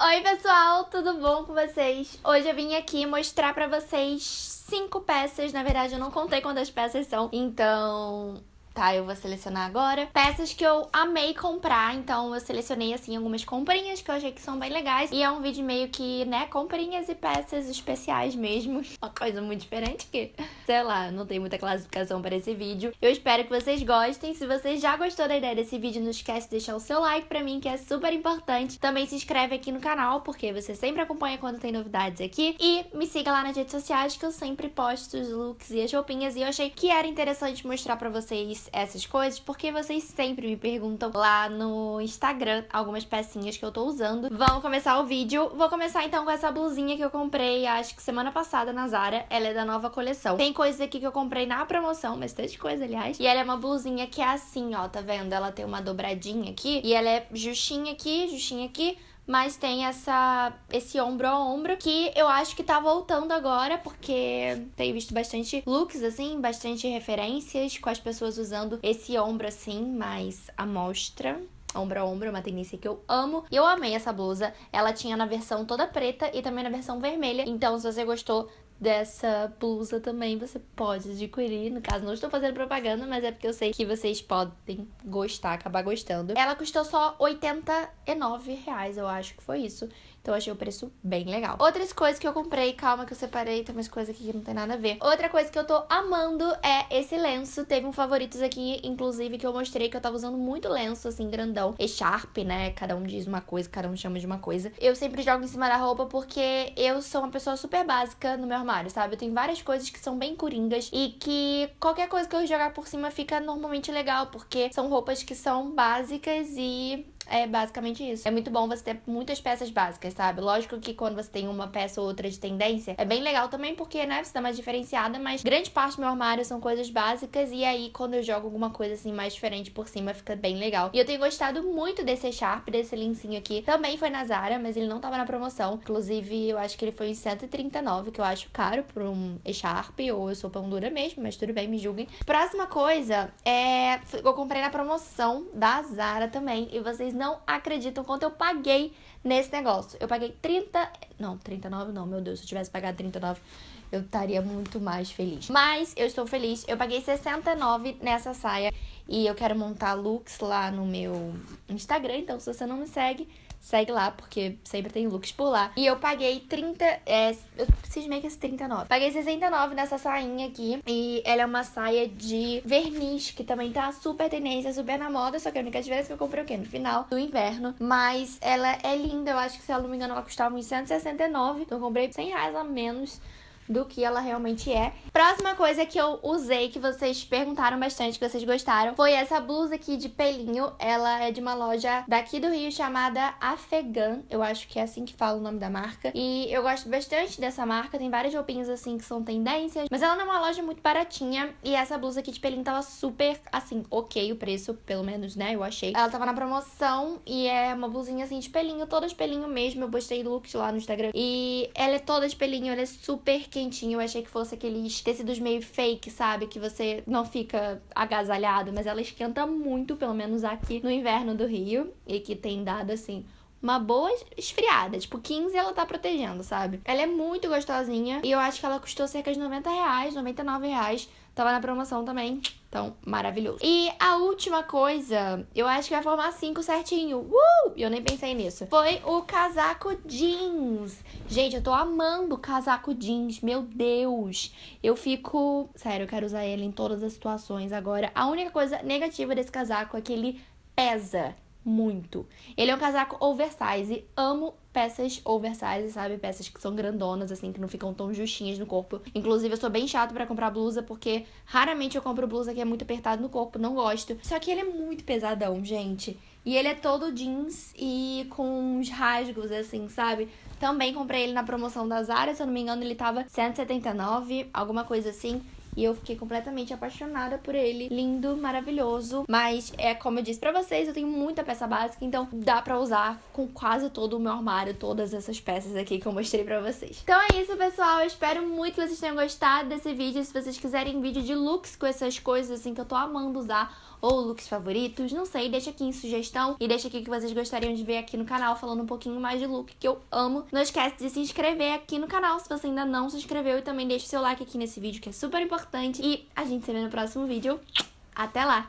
Oi, pessoal, tudo bom com vocês? Hoje eu vim aqui mostrar para vocês cinco peças. Na verdade, eu não contei quantas peças são, então tá? Eu vou selecionar agora. Peças que eu amei comprar, então eu selecionei, assim, algumas comprinhas que eu achei que são bem legais. E é um vídeo meio que, né, comprinhas e peças especiais mesmo. Uma coisa muito diferente que, sei lá, não tem muita classificação para esse vídeo. Eu espero que vocês gostem. Se você já gostou da ideia desse vídeo, não esquece de deixar o seu like pra mim, que é super importante. Também se inscreve aqui no canal, porque você sempre acompanha quando tem novidades aqui. E me siga lá nas redes sociais, que eu sempre posto os looks e as roupinhas. E eu achei que era interessante mostrar pra vocês essas coisas, porque vocês sempre me perguntam lá no Instagram algumas pecinhas que eu tô usando. Vamos começar o vídeo. Vou começar então com essa blusinha que eu comprei, acho que semana passada na Zara. Ela é da nova coleção. Tem coisas aqui que eu comprei na promoção, bastante coisa, aliás. E ela é uma blusinha que é assim, ó, tá vendo? Ela tem uma dobradinha aqui e ela é justinha aqui, justinha aqui, mas tem essa esse ombro a ombro que eu acho que tá voltando agora porque tenho visto bastante looks assim, bastante referências com as pessoas usando esse ombro assim, mais a mostra ombro a ombro, é uma tendência que eu amo. E eu amei essa blusa. Ela tinha na versão toda preta e também na versão vermelha. Então, se você gostou, dessa blusa também você pode adquirir. No caso, não estou fazendo propaganda, mas é porque eu sei que vocês podem gostar, acabar gostando. Ela custou só 89 reais, eu acho que foi isso. Então achei o preço bem legal. Outras coisas que eu comprei, calma que eu separei, tem umas coisas aqui que não tem nada a ver. Outra coisa que eu tô amando é esse lenço. Teve um favoritos aqui, inclusive, que eu mostrei que eu tava usando muito lenço, assim, grandão. E Sharp, né? Cada um diz uma coisa, cada um chama de uma coisa. Eu sempre jogo em cima da roupa porque eu sou uma pessoa super básica no meu armário, sabe? tenho várias coisas que são bem coringas e que qualquer coisa que eu jogar por cima fica normalmente legal, porque são roupas que são básicas e é basicamente isso. É muito bom você ter muitas peças básicas, sabe? Lógico que quando você tem uma peça ou outra de tendência, é bem legal também, porque, né, você dá mais diferenciada, mas grande parte do meu armário são coisas básicas, e aí quando eu jogo alguma coisa assim mais diferente por cima, fica bem legal. E eu tenho gostado muito desse Sharp, desse lencinho aqui. Também foi na Zara, mas ele não tava na promoção. Inclusive, eu acho que ele foi em 139, que eu acho caro por um Sharp, ou eu sou pão dura mesmo, mas tudo bem, me julguem. Próxima coisa é. Eu comprei na promoção da Zara também, e vocês não acreditam quanto eu paguei nesse negócio. Eu paguei 30. Não, 39 não, meu Deus, se eu tivesse pagado 39, eu estaria muito mais feliz. Mas eu estou feliz. Eu paguei 69 nessa saia e eu quero montar looks lá no meu Instagram, então se você não me segue Segue lá, porque sempre tem looks por lá. E eu paguei 30. É, eu meio que esse 39. Paguei 69 nessa sainha aqui. E ela é uma saia de verniz, que também tá super tendência, super na moda. Só que a única diferença é que eu comprei o quê? No final do inverno. Mas ela é linda. Eu acho que, se eu não me engano, ela custava uns 169. Então eu comprei 100 reais a menos do que ela realmente é. Próxima coisa que eu usei, que vocês perguntaram bastante, que vocês gostaram, foi essa blusa aqui de pelinho. Ela é de uma loja daqui do Rio chamada Afegan. Eu acho que é assim que fala o nome da marca. E eu gosto bastante dessa marca. Tem várias roupinhas assim que são tendências. Mas ela não é uma loja muito baratinha. E essa blusa aqui de pelinho tava super, assim, ok o preço, pelo menos, né? Eu achei. Ela tava na promoção e é uma blusinha assim de pelinho, toda de pelinho mesmo. Eu postei looks lá no Instagram. E ela é toda de pelinho, ela é super quente quentinho. Eu achei que fosse aqueles tecidos meio fake, sabe? Que você não fica agasalhado, mas ela esquenta muito, pelo menos aqui no inverno do Rio, e que tem dado assim uma boa esfriada. Tipo, 15 ela tá protegendo, sabe? Ela é muito gostosinha e eu acho que ela custou cerca de 90 reais, 99 reais. Tava na promoção também. Então, maravilhoso. E a última coisa, eu acho que vai formar cinco certinho. Uh! Eu nem pensei nisso. Foi o casaco jeans. Gente, eu tô amando casaco jeans. Meu Deus. Eu fico. Sério, eu quero usar ele em todas as situações agora. A única coisa negativa desse casaco é que ele pesa muito. Ele é um casaco oversize, amo peças oversize, sabe? Peças que são grandonas, assim, que não ficam tão justinhas no corpo. Inclusive, eu sou bem chato para comprar blusa, porque raramente eu compro blusa que é muito apertada no corpo, não gosto. Só que ele é muito pesadão, gente. E ele é todo jeans e com uns rasgos, assim, sabe? Também comprei ele na promoção da Zara, se eu não me engano, ele tava 179, alguma coisa assim. E eu fiquei completamente apaixonada por ele. Lindo, maravilhoso. Mas é como eu disse para vocês, eu tenho muita peça básica, então dá para usar com quase todo o meu armário, todas essas peças aqui que eu mostrei para vocês. Então é isso, pessoal. Eu espero muito que vocês tenham gostado desse vídeo. Se vocês quiserem vídeo de looks com essas coisas assim que eu tô amando usar ou looks favoritos, não sei, deixa aqui em sugestão e deixa aqui o que vocês gostariam de ver aqui no canal falando um pouquinho mais de look que eu amo. Não esquece de se inscrever aqui no canal se você ainda não se inscreveu e também deixa o seu like aqui nesse vídeo que é super importante importante. E a gente se vê no próximo vídeo. Até lá!